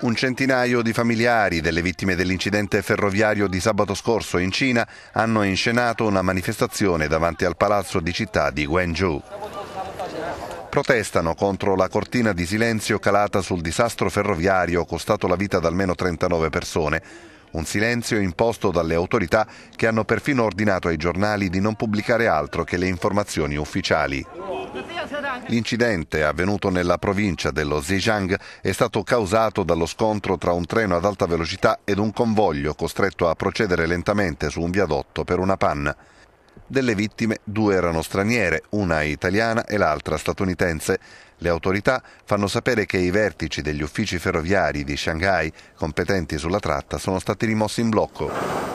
Un centinaio di familiari delle vittime dell'incidente ferroviario di sabato scorso in Cina hanno inscenato una manifestazione davanti al palazzo di città di Guangzhou. Protestano contro la cortina di silenzio calata sul disastro ferroviario costato la vita ad almeno 39 persone, un silenzio imposto dalle autorità che hanno perfino ordinato ai giornali di non pubblicare altro che le informazioni ufficiali. L'incidente avvenuto nella provincia dello Zhejiang è stato causato dallo scontro tra un treno ad alta velocità ed un convoglio costretto a procedere lentamente su un viadotto per una panna. Delle vittime due erano straniere, una italiana e l'altra statunitense. Le autorità fanno sapere che i vertici degli uffici ferroviari di Shanghai competenti sulla tratta sono stati rimossi in blocco.